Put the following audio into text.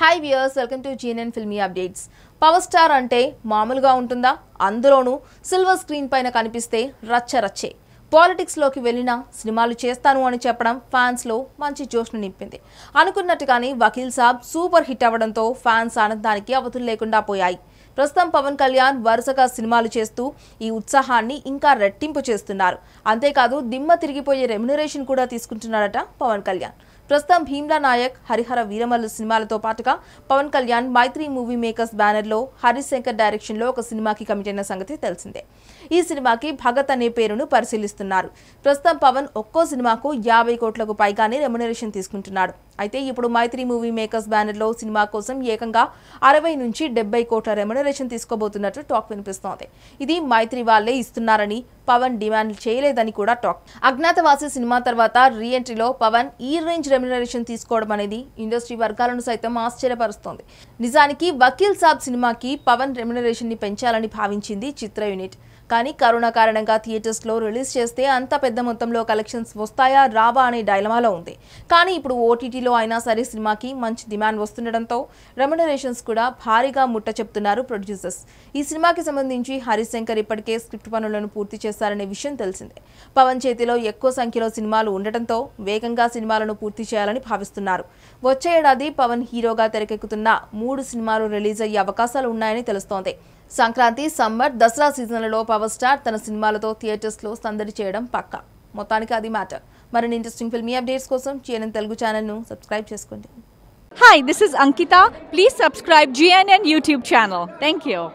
hi viewers welcome to GNN filmy updates power star అంటే మామూలుగా ఉంటుందా అందులోనూ సిల్వర్ స్క్రీన్ పైన కనిపిస్తే రచ్చరచ్చే పాలిటిక్స్లోకి వెళ్ళినా సినిమాలు చేస్తాను అని చెప్పడం ఫ్యాన్స్లో మంచి జోష్ను నింపింది అనుకున్నట్టుగానే వకీల్ సాబ్ సూపర్ హిట్ అవ్వడంతో ఫ్యాన్స్ ఆనందానికి అవతులు లేకుండా పోయాయి ప్రస్తుతం పవన్ కళ్యాణ్ వరుసగా సినిమాలు చేస్తూ ఈ ఉత్సాహాన్ని ఇంకా రెట్టింపు చేస్తున్నారు అంతేకాదు దిమ్మ తిరిగిపోయే రెమ్యునరేషన్ కూడా తీసుకుంటున్నాడట పవన్ కళ్యాణ్ ప్రస్తుతం భీమ్లా నాయక్ హరిహర వీరమల్లు సినిమాలతో పాటుగా పవన్ కళ్యాణ్ మైత్రి మూవీ మేకర్స్ బ్యానర్లో హరిశంకర్ డైరెక్షన్లో ఒక సినిమాకి కమిట్ అయిన సంగతి తెలిసిందే ఈ సినిమాకి భగత్ అనే పేరును పరిశీలిస్తున్నారు ప్రస్తుతం పవన్ ఒక్కో సినిమాకు యాభై కోట్లకు పైగానే రెమ్యునరేషన్ తీసుకుంటున్నాడు అయితే ఇప్పుడు మైత్రి మూవీ మేకర్స్ బ్యానర్లో సినిమా కోసం ఏకంగా అరవై నుంచి డెబ్బై కోట్ల రెమ్యునరేషన్ తీసుకోబోతున్నట్లు టాక్ వినిపిస్తోంది ఇది మైత్రి వాళ్లే ఇస్తున్నారని పవన్ డిమాండ్ చేయలేదని కూడా టాక్ అజ్ఞాతవాసి సినిమా తర్వాత రీ ఎంట్రీలో పవన్ ఈ రేంజ్ రెమ్యునరేషన్ తీసుకోవడం అనేది ఇండస్ట్రీ వర్గాలను సైతం ఆశ్చర్యపరుస్తోంది నిజానికి వకీల్ సాబ్ సినిమాకి పవన్ రెమ్యునరేషన్ ని పెంచాలని భావించింది చిత్ర యూనిట్ కానీ కరోనా కారణంగా థియేటర్స్లో రిలీజ్ చేస్తే అంత పెద్ద మొత్తంలో కలెక్షన్స్ వస్తాయా రావా అనే డైలమాలో ఉంది కానీ ఇప్పుడు ఓటీటీలో అయినా సరే సినిమాకి మంచి డిమాండ్ వస్తుండటంతో రెమ్యునరేషన్స్ కూడా భారీగా ముట్ట చెప్తున్నారు ప్రొడ్యూసర్స్ ఈ సినిమాకి సంబంధించి హరిశంకర్ ఇప్పటికే స్క్రిప్ట్ పనులను పూర్తి చేశారనే విషయం తెలిసిందే పవన్ చేతిలో ఎక్కువ సంఖ్యలో సినిమాలు ఉండటంతో వేగంగా సినిమాలను పూర్తి చేయాలని భావిస్తున్నారు వచ్చే ఏడాది పవన్ హీరోగా తెరకెక్కుతున్న మూడు సినిమాలు రిలీజ్ అయ్యే అవకాశాలు ఉన్నాయని తెలుస్తోంది సంక్రాంతి సమ్మర్ దసరా సీజన్లలో పవర్ స్టార్ తన సినిమాలతో థియేటర్స్లో సందడి చేయడం పక్క మొత్తానికి అది మ్యాటర్ మరిన్ని ఇంట్రెస్టింగ్ ఫిల్మీ అప్డేట్స్ కోసం చేయని తెలుగు ఛానల్ను సబ్స్క్రైబ్ చేసుకోండి hi this is Ankita please subscribe GNN YouTube channel thank you